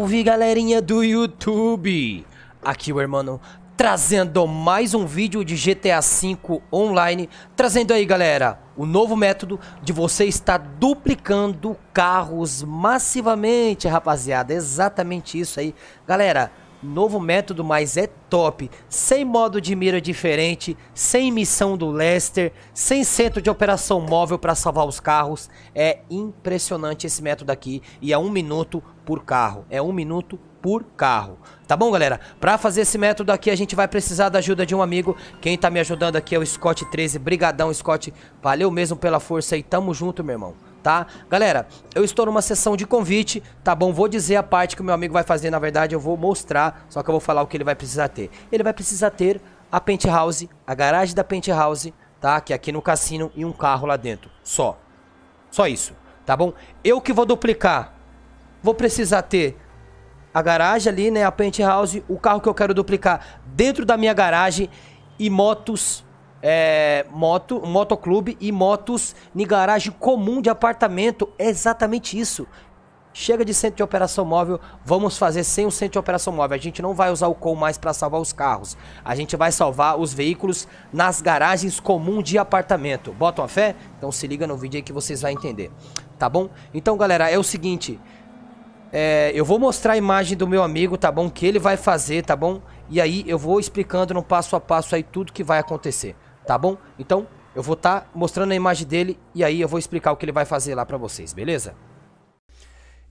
Salve galerinha do YouTube! Aqui o irmão trazendo mais um vídeo de GTA V online, trazendo aí galera o novo método de você estar duplicando carros massivamente rapaziada, exatamente isso aí galera, Novo método, mas é top. Sem modo de mira diferente, sem missão do Lester, sem centro de operação móvel para salvar os carros. É impressionante esse método aqui. E é um minuto por carro. É um minuto por carro. Tá bom, galera? Para fazer esse método aqui, a gente vai precisar da ajuda de um amigo. Quem tá me ajudando aqui é o Scott 13. Brigadão, Scott. Valeu mesmo pela força aí. Tamo junto, meu irmão tá? Galera, eu estou numa sessão de convite, tá bom? Vou dizer a parte que o meu amigo vai fazer, na verdade eu vou mostrar, só que eu vou falar o que ele vai precisar ter. Ele vai precisar ter a penthouse, a garagem da penthouse, tá? Que é aqui no cassino e um carro lá dentro, só. Só isso, tá bom? Eu que vou duplicar, vou precisar ter a garagem ali, né? A penthouse, o carro que eu quero duplicar dentro da minha garagem e motos é, moto, motoclube e motos em garagem comum de apartamento. É exatamente isso. Chega de centro de operação móvel, vamos fazer sem o centro de operação móvel. A gente não vai usar o com mais para salvar os carros. A gente vai salvar os veículos nas garagens comum de apartamento. Botam a fé? Então se liga no vídeo aí que vocês vão entender. Tá bom? Então, galera, é o seguinte. É, eu vou mostrar a imagem do meu amigo, tá bom? Que ele vai fazer, tá bom? E aí eu vou explicando no passo a passo aí tudo que vai acontecer tá bom? Então, eu vou estar tá mostrando a imagem dele e aí eu vou explicar o que ele vai fazer lá pra vocês, beleza?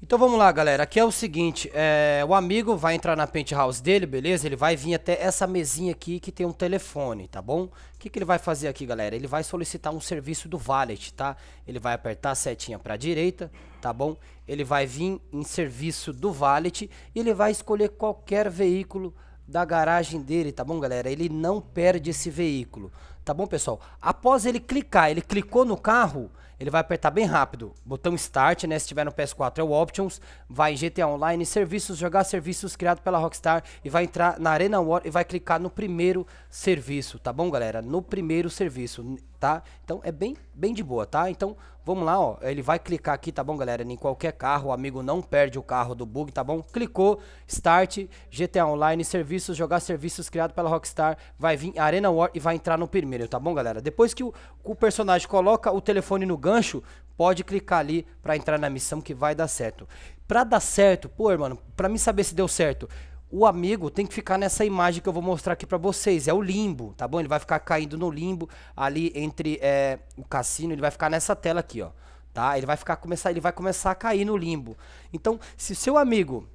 Então vamos lá, galera. Aqui é o seguinte, é... o amigo vai entrar na penthouse dele, beleza? Ele vai vir até essa mesinha aqui que tem um telefone, tá bom? O que, que ele vai fazer aqui, galera? Ele vai solicitar um serviço do valet, tá? Ele vai apertar a setinha para direita, tá bom? Ele vai vir em serviço do valet e ele vai escolher qualquer veículo da garagem dele, tá bom, galera? Ele não perde esse veículo, Tá bom, pessoal? Após ele clicar, ele clicou no carro, ele vai apertar bem rápido. Botão Start, né? Se tiver no PS4 é o Options. Vai GTA Online, Serviços, jogar serviços criado pela Rockstar. E vai entrar na Arena War e vai clicar no primeiro serviço, tá bom, galera? No primeiro serviço, tá? Então é bem, bem de boa, tá? Então vamos lá, ó. Ele vai clicar aqui, tá bom, galera? Em qualquer carro, o amigo não perde o carro do bug, tá bom? Clicou, Start, GTA Online, Serviços, jogar serviços criado pela Rockstar. Vai vir Arena War e vai entrar no primeiro tá bom, galera? Depois que o, o personagem coloca o telefone no gancho, pode clicar ali para entrar na missão que vai dar certo. Pra dar certo, pô, mano, pra mim saber se deu certo, o amigo tem que ficar nessa imagem que eu vou mostrar aqui para vocês. É o limbo, tá bom? Ele vai ficar caindo no limbo ali entre é, o cassino. Ele vai ficar nessa tela aqui, ó. Tá? Ele vai ficar começar, ele vai começar a cair no limbo. Então, se seu amigo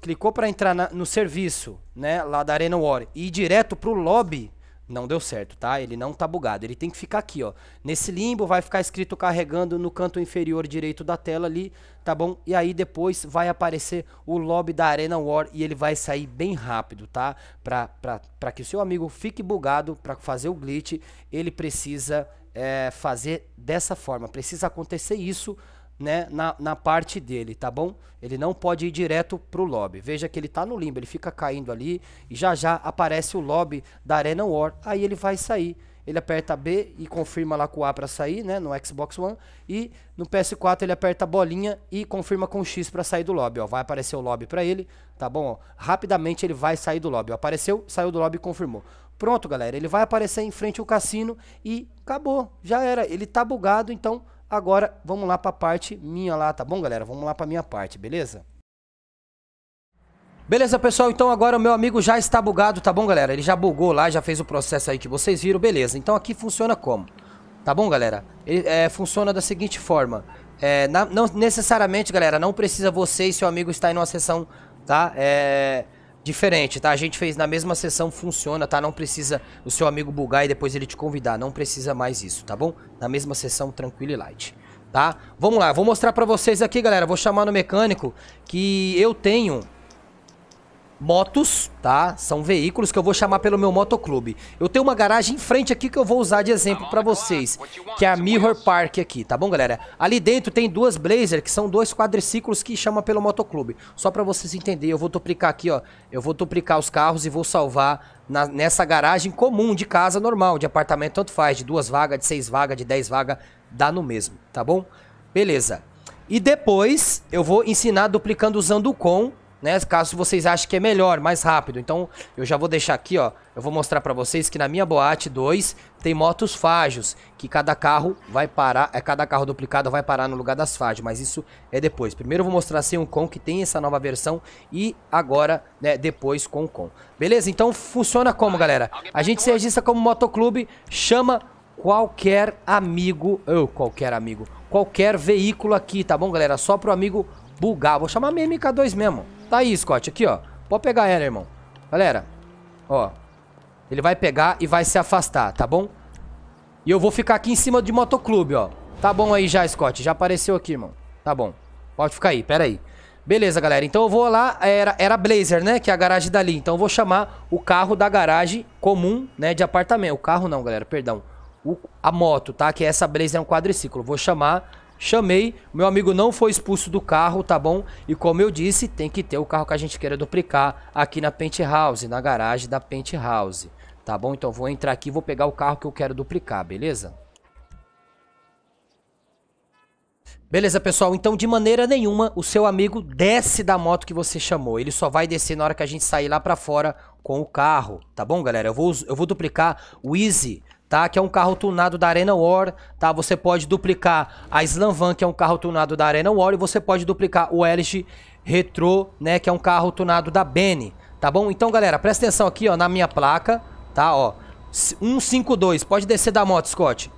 clicou para entrar na, no serviço, né, lá da Arena War e ir direto pro lobby, não deu certo, tá? Ele não tá bugado. Ele tem que ficar aqui, ó. Nesse limbo vai ficar escrito carregando no canto inferior direito da tela ali, tá bom? E aí depois vai aparecer o lobby da Arena War e ele vai sair bem rápido, tá? Pra, pra, pra que o seu amigo fique bugado, pra fazer o glitch, ele precisa é, fazer dessa forma. Precisa acontecer isso né, na, na parte dele, tá bom? Ele não pode ir direto pro lobby. Veja que ele tá no limbo, ele fica caindo ali e já já aparece o lobby da Arena War. Aí ele vai sair. Ele aperta B e confirma lá com A para sair, né, no Xbox One, e no PS4 ele aperta a bolinha e confirma com X para sair do lobby, ó. Vai aparecer o lobby para ele, tá bom? Ó, rapidamente ele vai sair do lobby. Ó, apareceu, saiu do lobby e confirmou. Pronto, galera, ele vai aparecer em frente ao cassino e acabou. Já era, ele tá bugado, então Agora vamos lá para a parte minha lá, tá bom, galera? Vamos lá para minha parte, beleza? Beleza, pessoal? Então agora o meu amigo já está bugado, tá bom, galera? Ele já bugou lá, já fez o processo aí que vocês viram, beleza. Então aqui funciona como? Tá bom, galera? Ele, é, funciona da seguinte forma. É, na, não necessariamente, galera, não precisa você e seu amigo estar em uma sessão, tá? É Diferente, tá? A gente fez na mesma sessão, funciona, tá? Não precisa o seu amigo bugar e depois ele te convidar. Não precisa mais isso, tá bom? Na mesma sessão, tranquilo e light, tá? Vamos lá, vou mostrar pra vocês aqui, galera. Vou chamar no mecânico que eu tenho motos, tá? São veículos que eu vou chamar pelo meu motoclube. Eu tenho uma garagem em frente aqui que eu vou usar de exemplo para vocês, que é a Mirror Park aqui, tá bom, galera? Ali dentro tem duas Blazer, que são dois quadriciclos que chama pelo motoclube. Só para vocês entenderem, eu vou duplicar aqui, ó. Eu vou duplicar os carros e vou salvar na, nessa garagem comum de casa normal, de apartamento, tanto faz, de duas vagas, de seis vagas, de dez vagas, dá no mesmo, tá bom? Beleza. E depois eu vou ensinar duplicando usando o com né? Caso vocês achem que é melhor, mais rápido. Então, eu já vou deixar aqui, ó. Eu vou mostrar para vocês que na minha boate 2 tem motos fágios, que cada carro vai parar, é cada carro duplicado vai parar no lugar das fágios, mas isso é depois. Primeiro eu vou mostrar sem assim, o com que tem essa nova versão e agora, né, depois com o com. Beleza? Então funciona como, galera? A gente se registra como motoclube, chama qualquer amigo, eu, qualquer amigo, qualquer veículo aqui, tá bom, galera? Só pro amigo bugar. Vou chamar MK2 mesmo. Tá aí, Scott. Aqui, ó. Pode pegar ela, irmão. Galera, ó. Ele vai pegar e vai se afastar, tá bom? E eu vou ficar aqui em cima de motoclube, ó. Tá bom aí já, Scott. Já apareceu aqui, irmão. Tá bom. Pode ficar aí, pera aí. Beleza, galera. Então eu vou lá. Era, era Blazer, né? Que é a garagem dali. Então eu vou chamar o carro da garagem comum, né? De apartamento. O carro não, galera. Perdão. O, a moto, tá? Que é essa Blazer é um quadriciclo. Vou chamar Chamei, meu amigo não foi expulso do carro, tá bom? E como eu disse, tem que ter o carro que a gente queira duplicar aqui na Penthouse, na garagem da Penthouse, tá bom? Então vou entrar aqui e vou pegar o carro que eu quero duplicar, beleza? Beleza, pessoal? Então, de maneira nenhuma, o seu amigo desce da moto que você chamou. Ele só vai descer na hora que a gente sair lá pra fora com o carro, tá bom, galera? Eu vou, eu vou duplicar o Easy tá? Que é um carro tunado da Arena War, tá? Você pode duplicar a Van que é um carro tunado da Arena War, e você pode duplicar o Elish Retro, né? Que é um carro tunado da Bene, tá bom? Então, galera, presta atenção aqui, ó, na minha placa, tá? Ó, 152, pode descer da moto, Scott.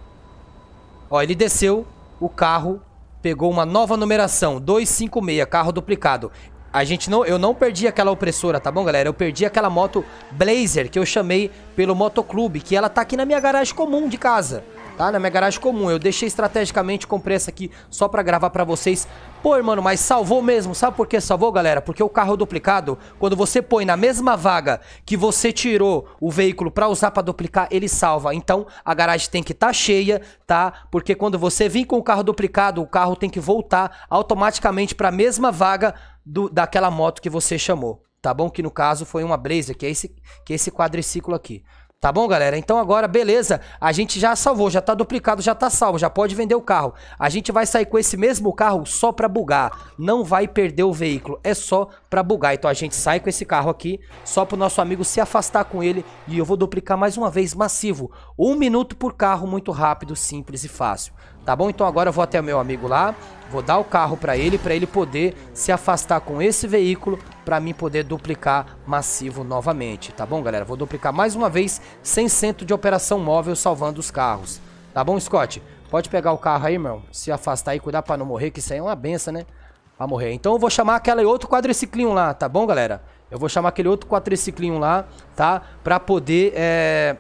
Ó, ele desceu, o carro pegou uma nova numeração, 256, carro duplicado. A gente não, eu não perdi aquela opressora, tá bom, galera? Eu perdi aquela moto Blazer que eu chamei pelo motoclube, que ela tá aqui na minha garagem comum de casa tá? Na minha garagem comum. Eu deixei estrategicamente, comprei essa aqui só pra gravar pra vocês. Pô, mano, mas salvou mesmo. Sabe por que salvou, galera? Porque o carro duplicado, quando você põe na mesma vaga que você tirou o veículo pra usar pra duplicar, ele salva. Então, a garagem tem que estar tá cheia, tá? Porque quando você vir com o carro duplicado, o carro tem que voltar automaticamente pra mesma vaga do, daquela moto que você chamou. Tá bom? Que no caso foi uma Blazer, que é esse, que é esse quadriciclo aqui. Tá bom, galera? Então agora, beleza, a gente já salvou, já tá duplicado, já tá salvo, já pode vender o carro. A gente vai sair com esse mesmo carro só pra bugar, não vai perder o veículo, é só pra bugar. Então a gente sai com esse carro aqui, só pro nosso amigo se afastar com ele e eu vou duplicar mais uma vez, massivo. Um minuto por carro, muito rápido, simples e fácil. Tá bom? Então agora eu vou até meu amigo lá, vou dar o carro para ele, para ele poder se afastar com esse veículo para mim poder duplicar massivo novamente, tá bom, galera? Vou duplicar mais uma vez sem centro de operação móvel salvando os carros. Tá bom, Scott? Pode pegar o carro aí, irmão. Se afastar e cuidar para não morrer, que isso aí é uma benção, né? Pra morrer. Então eu vou chamar aquele outro quadriciclinho lá, tá bom, galera? Eu vou chamar aquele outro quadriciclinho lá, tá? Pra poder, é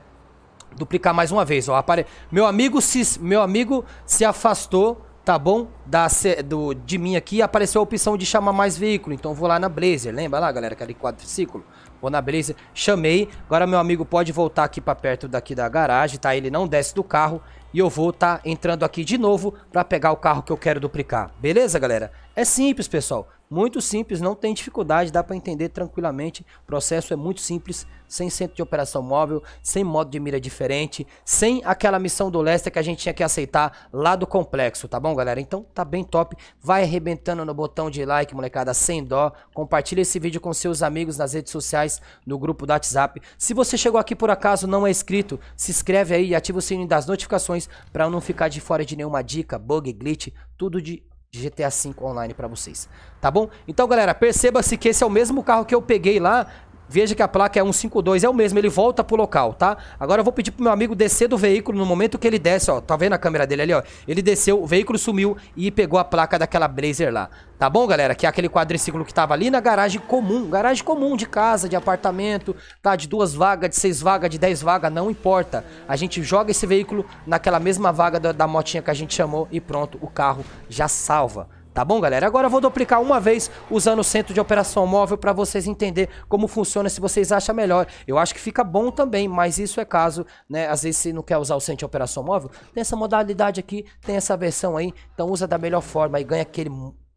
Duplicar mais uma vez, ó. Apare... Meu amigo se meu amigo se afastou, tá bom? Da do de mim aqui, apareceu a opção de chamar mais veículo. Então vou lá na Blazer, lembra lá, galera, aquele quadriciclo? Vou na Blazer, chamei. Agora meu amigo pode voltar aqui para perto daqui da garagem, tá? Ele não desce do carro e eu vou estar tá entrando aqui de novo para pegar o carro que eu quero duplicar. Beleza, galera? É simples, pessoal. Muito simples, não tem dificuldade, dá para entender tranquilamente. O processo é muito simples, sem centro de operação móvel, sem modo de mira diferente, sem aquela missão do Lester que a gente tinha que aceitar lá do complexo, tá bom, galera? Então tá bem top. Vai arrebentando no botão de like, molecada, sem dó. Compartilha esse vídeo com seus amigos nas redes sociais, no grupo do WhatsApp. Se você chegou aqui por acaso não é inscrito, se inscreve aí e ativa o sininho das notificações para não ficar de fora de nenhuma dica, bug, glitch, tudo de de GTA V online para vocês, tá bom? Então, galera, perceba-se que esse é o mesmo carro que eu peguei lá Veja que a placa é 152, é o mesmo, ele volta pro local, tá? Agora eu vou pedir pro meu amigo descer do veículo no momento que ele desce, ó. Tá vendo a câmera dele ali, ó? Ele desceu, o veículo sumiu e pegou a placa daquela Blazer lá. Tá bom, galera? Que é aquele quadriciclo que tava ali na garagem comum. Garagem comum de casa, de apartamento, tá? De duas vagas, de seis vagas, de dez vagas, não importa. A gente joga esse veículo naquela mesma vaga da, da motinha que a gente chamou e pronto, o carro já salva. Tá bom, galera? Agora eu vou duplicar uma vez usando o centro de operação móvel para vocês entender como funciona, se vocês acham melhor. Eu acho que fica bom também, mas isso é caso, né? Às vezes você não quer usar o centro de operação móvel, tem essa modalidade aqui, tem essa versão aí, então usa da melhor forma e ganha aquele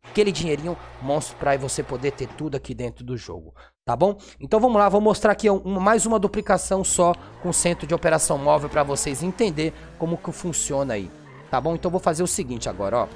aquele dinheirinho monstro para você poder ter tudo aqui dentro do jogo, tá bom? Então vamos lá, vou mostrar aqui mais uma duplicação só com o centro de operação móvel para vocês entender como que funciona aí, tá bom? Então vou fazer o seguinte agora, ó.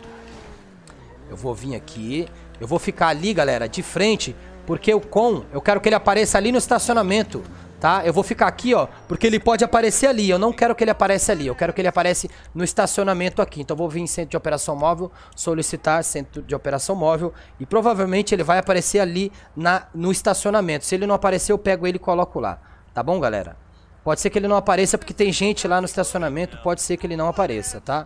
Eu vou vir aqui. Eu vou ficar ali, galera, de frente. Porque o com, eu quero que ele apareça ali no estacionamento. Tá? Eu vou ficar aqui, ó, porque ele pode aparecer ali. Eu não quero que ele apareça ali. Eu quero que ele apareça no estacionamento aqui. Então eu vou vir em centro de operação móvel, solicitar centro de operação móvel. E provavelmente ele vai aparecer ali na, no estacionamento. Se ele não aparecer, eu pego ele e coloco lá. Tá bom, galera? Pode ser que ele não apareça porque tem gente lá no estacionamento. Pode ser que ele não apareça, tá?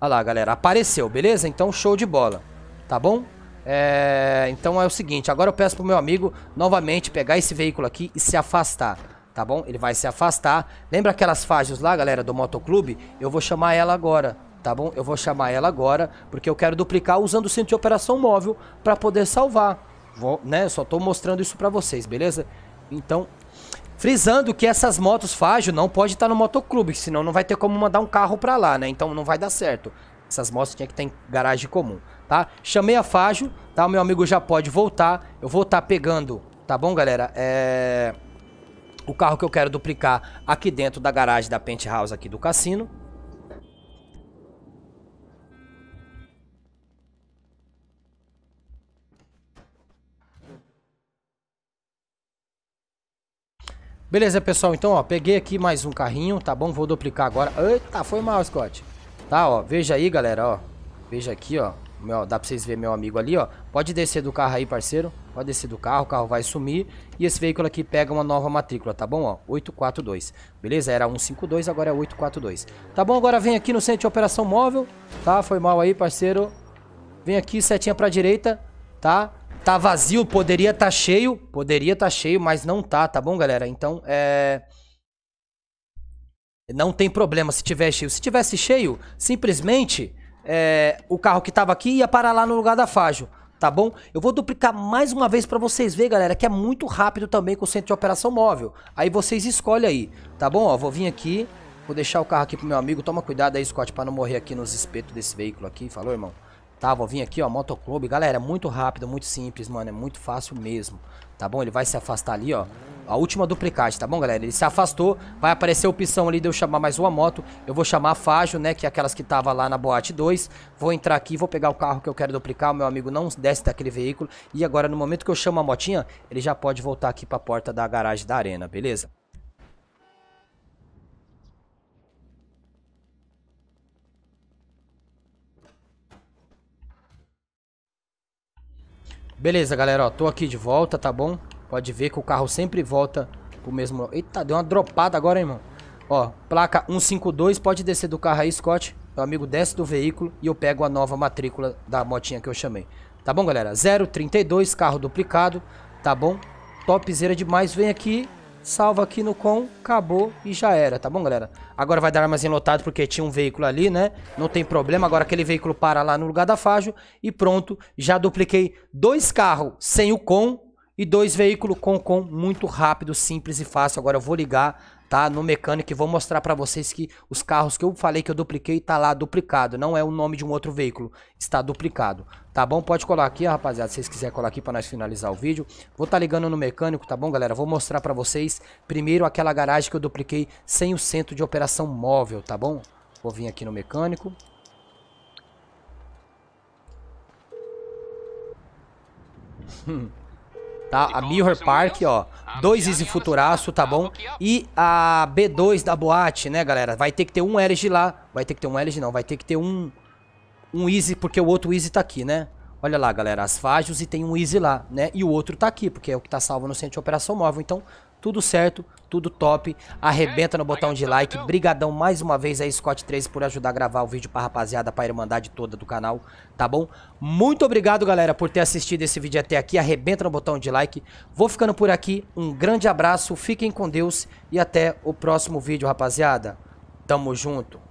Olha lá, galera, apareceu, beleza? Então show de bola, tá bom? É... Então é o seguinte, agora eu peço pro meu amigo novamente pegar esse veículo aqui e se afastar, tá bom? Ele vai se afastar. Lembra aquelas fases lá, galera, do motoclube? Eu vou chamar ela agora, tá bom? Eu vou chamar ela agora, porque eu quero duplicar usando o centro de operação móvel para poder salvar. Vou, né? Só tô mostrando isso para vocês, beleza? Então, Frisando que essas motos Fágio não pode estar no motoclube, senão não vai ter como mandar um carro para lá, né? Então não vai dar certo. Essas motos tinha que ter em garagem comum, tá? Chamei a Fágio, tá? O meu amigo já pode voltar. Eu vou estar tá pegando, tá bom, galera? É... O carro que eu quero duplicar aqui dentro da garagem da penthouse aqui do cassino, Beleza, pessoal, então, ó, peguei aqui mais um carrinho, tá bom? Vou duplicar agora. Eita, foi mal, Scott. Tá, ó, veja aí, galera, ó. Veja aqui, ó. Meu, dá pra vocês verem meu amigo ali, ó. Pode descer do carro aí, parceiro. Pode descer do carro, o carro vai sumir. E esse veículo aqui pega uma nova matrícula, tá bom, ó? 842. Beleza? Era 152, agora é 842. Tá bom, agora vem aqui no centro de operação móvel, tá? Foi mal aí, parceiro. Vem aqui, setinha pra direita, tá? Tá vazio, poderia tá cheio, poderia tá cheio, mas não tá, tá bom, galera? Então, é... Não tem problema se tiver cheio. Se tivesse cheio, simplesmente é... o carro que tava aqui ia parar lá no lugar da Fajo, tá bom? Eu vou duplicar mais uma vez pra vocês verem, galera, que é muito rápido também com o centro de operação móvel. Aí vocês escolhem aí, tá bom? Ó, vou vir aqui, vou deixar o carro aqui pro meu amigo. Toma cuidado aí, Scott, pra não morrer aqui nos espetos desse veículo aqui. Falou, irmão? Tá, vou vir aqui, ó, motoclube. Galera, é muito rápido, muito simples, mano. É muito fácil mesmo, tá bom? Ele vai se afastar ali, ó. A última duplicate, tá bom, galera? Ele se afastou, vai aparecer a opção ali de eu chamar mais uma moto. Eu vou chamar a Fágio, né, que é aquelas que tava lá na boate 2. Vou entrar aqui, vou pegar o carro que eu quero duplicar. O meu amigo não desce daquele veículo. E agora, no momento que eu chamo a motinha, ele já pode voltar aqui pra porta da garagem da arena, beleza? Beleza, galera, ó, tô aqui de volta, tá bom? Pode ver que o carro sempre volta pro mesmo... Eita, deu uma dropada agora, hein, irmão. Ó, placa 152, pode descer do carro aí, Scott. Meu amigo desce do veículo e eu pego a nova matrícula da motinha que eu chamei. Tá bom, galera? 032, carro duplicado, tá bom? Topzera demais, vem aqui salva aqui no com, acabou e já era, tá bom, galera? Agora vai dar armazém lotado porque tinha um veículo ali, né? Não tem problema, agora aquele veículo para lá no lugar da Fajo e pronto, já dupliquei dois carros sem o com e dois, veículo com com muito rápido, simples e fácil. Agora eu vou ligar, tá? No mecânico e vou mostrar para vocês que os carros que eu falei que eu dupliquei tá lá duplicado. Não é o nome de um outro veículo, está duplicado. Tá bom? Pode colar aqui, rapaziada, se vocês quiserem colar aqui para nós finalizar o vídeo. Vou estar tá ligando no mecânico, tá bom, galera? Vou mostrar para vocês primeiro aquela garagem que eu dupliquei sem o centro de operação móvel, tá bom? Vou vir aqui no mecânico. Hum tá? Então, a Mirror Park, ó. Dois Easy Futuraço, tá, tá bom? E a B2 da boate, né, galera? Vai ter que ter um LG lá. Vai ter que ter um LG, não. Vai ter que ter um... Um Easy, porque o outro Easy tá aqui, né? Olha lá, galera, as fajos e tem um Easy lá, né? E o outro tá aqui, porque é o que tá salvo no centro de operação móvel. Então, tudo certo, tudo top. Arrebenta no botão de like. Brigadão mais uma vez aí, Scott3, por ajudar a gravar o vídeo pra rapaziada, pra irmandade toda do canal, tá bom? Muito obrigado, galera, por ter assistido esse vídeo até aqui. Arrebenta no botão de like. Vou ficando por aqui. Um grande abraço, fiquem com Deus e até o próximo vídeo, rapaziada. Tamo junto.